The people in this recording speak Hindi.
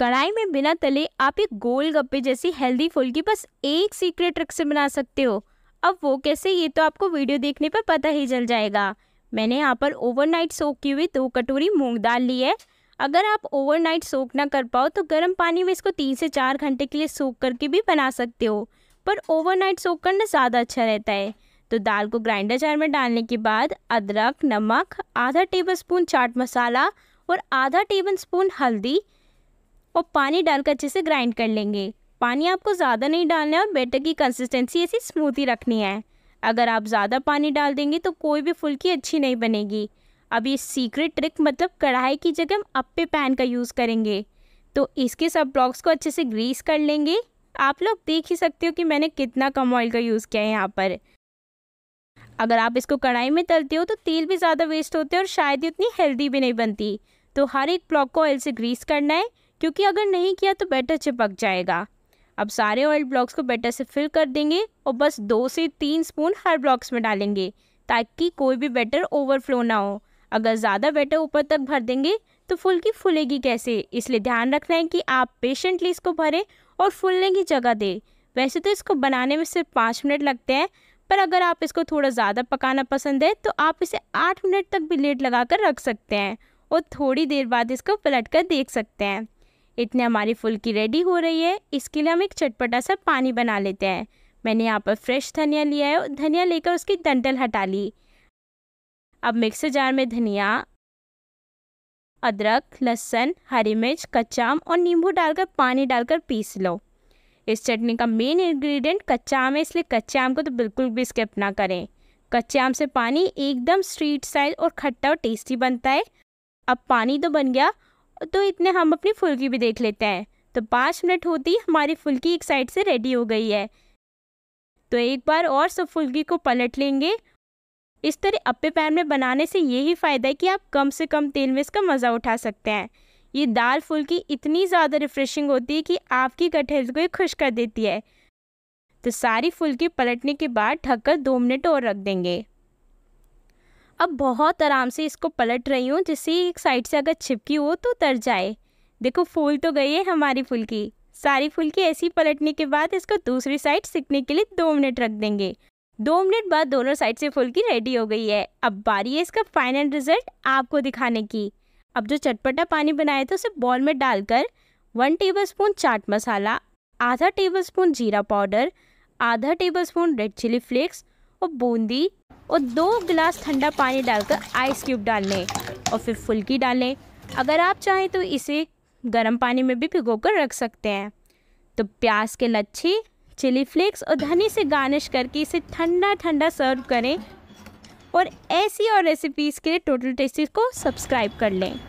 कढ़ाई में बिना तले आप एक गोल गप्पे जैसी हेल्दी फुल्की बस एक सीक्रेट ट्रिक से बना सकते हो अब वो कैसे ये तो आपको वीडियो देखने पर पता ही चल जाएगा मैंने यहाँ पर ओवरनाइट सोख की हुई दो कटोरी मूंग दाल ली है अगर आप ओवरनाइट सोख ना कर पाओ तो गर्म पानी में इसको तीन से चार घंटे के लिए सोख करके भी बना सकते हो पर ओवरनाइट सोख करना ज़्यादा अच्छा रहता है तो दाल को ग्राइंडर जार में डालने के बाद अदरक नमक आधा टेबल स्पून चाट मसाला और आधा टेबल स्पून हल्दी और पानी डालकर अच्छे से ग्राइंड कर लेंगे पानी आपको ज़्यादा नहीं डालना है और बैटर की कंसिस्टेंसी ऐसी स्मूथ ही रखनी है अगर आप ज़्यादा पानी डाल देंगे तो कोई भी फुल्की अच्छी नहीं बनेगी अब ये सीक्रेट ट्रिक मतलब कढ़ाई की जगह हम अप्पे पैन का यूज़ करेंगे तो इसके सब ब्लॉक्स को अच्छे से ग्रीस कर लेंगे आप लोग देख ही सकते हो कि मैंने कितना कम ऑयल का यूज़ किया है यहाँ पर अगर आप इसको कढ़ाई में तलते हो तो तेल भी ज़्यादा वेस्ट होते हैं और शायद ही उतनी हेल्दी भी नहीं बनती तो हर एक ब्लॉक को ऑयल से ग्रीस करना है क्योंकि अगर नहीं किया तो बैटर चिपक जाएगा अब सारे ऑयल ब्लॉक्स को बैटर से फिल कर देंगे और बस दो से तीन स्पून हर ब्लॉक्स में डालेंगे ताकि कोई भी बैटर ओवरफ्लो ना हो अगर ज़्यादा बैटर ऊपर तक भर देंगे तो फुल्की फूलेगी कैसे इसलिए ध्यान रखना है कि आप पेशेंटली इसको भरें और फूलने की जगह दें वैसे तो इसको बनाने में सिर्फ पाँच मिनट लगते हैं पर अगर आप इसको थोड़ा ज़्यादा पकाना पसंद है तो आप इसे आठ मिनट तक भी लेट लगा कर रख सकते हैं और थोड़ी देर बाद इसको पलट कर देख सकते हैं इतने हमारी फुल्की रेडी हो रही है इसके लिए हम एक चटपटा सा पानी बना लेते हैं मैंने यहाँ पर फ्रेश धनिया लिया है और धनिया लेकर उसकी डंटल हटा ली अब मिक्सर जार में धनिया अदरक लहसुन हरी मिर्च कच्चा आम और नींबू डालकर पानी डालकर पीस लो इस चटनी का मेन इंग्रेडिएंट कच्चा आम है इसलिए कच्चे आम को तो बिल्कुल भी स्किप ना करें कच्चे आम से पानी एकदम स्ट्रीट साइज और खट्टा और टेस्टी बनता है अब पानी तो बन गया तो इतने हम अपनी फुल्की भी देख लेते हैं तो पाँच मिनट होती हमारी फुल्की एक साइड से रेडी हो गई है तो एक बार और सब फुल्की को पलट लेंगे इस तरह अप्पे पैन में बनाने से यही फ़ायदा है कि आप कम से कम तेल में इसका मज़ा उठा सकते हैं ये दाल फुल्की इतनी ज़्यादा रिफ़्रेशिंग होती है कि आपकी कटहल को खुश कर देती है तो सारी फुल्की पलटने के बाद ढककर दो मिनट और रख देंगे अब बहुत आराम से इसको पलट रही हूँ जिससे एक साइड से अगर छिपकी हो तो तर जाए देखो फूल तो गई है हमारी फुल्की सारी फुल्की ऐसी पलटने के बाद इसको दूसरी साइड सीखने के लिए दो मिनट रख देंगे दो मिनट बाद दोनों साइड से फुल्की रेडी हो गई है अब बारी है इसका फाइनल रिजल्ट आपको दिखाने की अब जो चटपटा पानी बनाया था उसे बॉल में डालकर वन टेबलस्पून चाट मसाला आधा टेबलस्पून जीरा पाउडर आधा टेबलस्पून रेड चिली फ्लेक्स और बूंदी और दो गिलास ठंडा पानी डालकर आइस क्यूब डाल लें और फिर फुल्की डालें अगर आप चाहें तो इसे गर्म पानी में भी भिगो कर रख सकते हैं तो प्याज के लच्छे चिली फ्लेक्स और धनी से गार्निश करके इसे ठंडा ठंडा सर्व करें और ऐसी और रेसिपीज़ के लिए टोटल टेस्टी को सब्सक्राइब कर लें